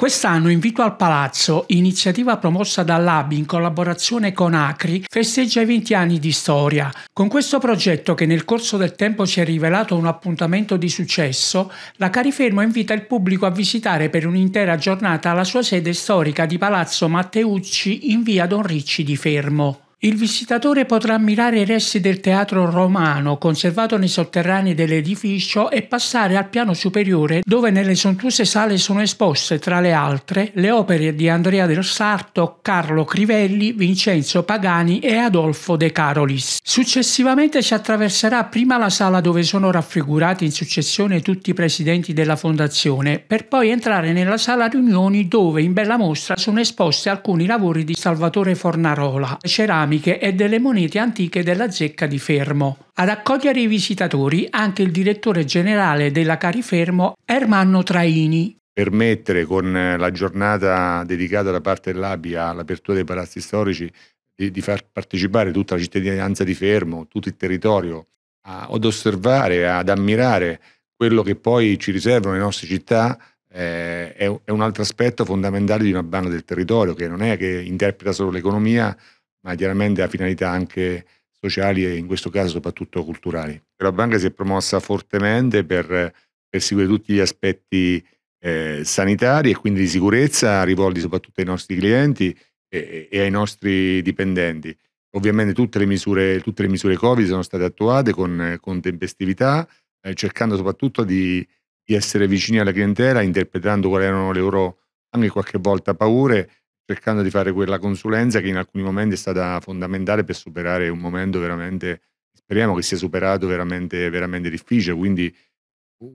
Quest'anno Invito al Palazzo, iniziativa promossa dall'ABI in collaborazione con Acri, festeggia i 20 anni di storia. Con questo progetto che nel corso del tempo si è rivelato un appuntamento di successo, la Carifermo invita il pubblico a visitare per un'intera giornata la sua sede storica di Palazzo Matteucci in via Don Ricci di Fermo. Il visitatore potrà ammirare i resti del teatro romano conservato nei sotterranei dell'edificio e passare al piano superiore dove nelle sontuose sale sono esposte tra le altre le opere di Andrea del Sarto, Carlo Crivelli, Vincenzo Pagani e Adolfo De Carolis. Successivamente si attraverserà prima la sala dove sono raffigurati in successione tutti i presidenti della fondazione per poi entrare nella sala riunioni dove in bella mostra sono esposti alcuni lavori di Salvatore Fornarola, ceramica ceramiche e delle monete antiche della zecca di Fermo. Ad accogliere i visitatori anche il direttore generale della Carifermo Ermanno Traini. Permettere con la giornata dedicata da parte dell'ABI all'apertura dei palazzi storici di, di far partecipare tutta la cittadinanza di Fermo, tutto il territorio, a, ad osservare, ad ammirare quello che poi ci riservano le nostre città eh, è, un altro aspetto fondamentale di una banda del territorio che non è che interpreta solo l'economia, ma chiaramente ha finalità anche sociali e in questo caso soprattutto culturali. La banca si è promossa fortemente per perseguire tutti gli aspetti eh, sanitari e quindi di sicurezza rivolti soprattutto ai nostri clienti e, e ai nostri dipendenti. Ovviamente tutte le, misure, tutte le misure, Covid sono state attuate con, con tempestività, eh, cercando soprattutto di, di, essere vicini alla clientela, interpretando quali erano le loro anche qualche volta paure cercando di fare quella consulenza che in alcuni momenti è stata fondamentale per superare un momento veramente, speriamo che sia superato, veramente, veramente difficile. Quindi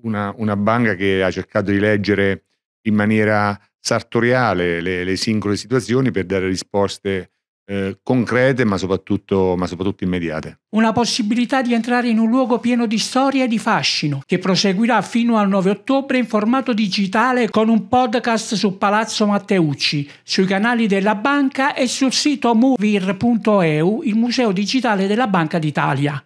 una, una, banca che ha cercato di leggere in maniera sartoriale le, le singole situazioni per dare risposte eh, concrete ma soprattutto, ma soprattutto immediate. Una possibilità di entrare in un luogo pieno di storia e di fascino, che proseguirà fino al 9 ottobre in formato digitale con un podcast su Palazzo Matteucci, sui canali della banca e sul sito movir.eu, il museo digitale della Banca d'Italia.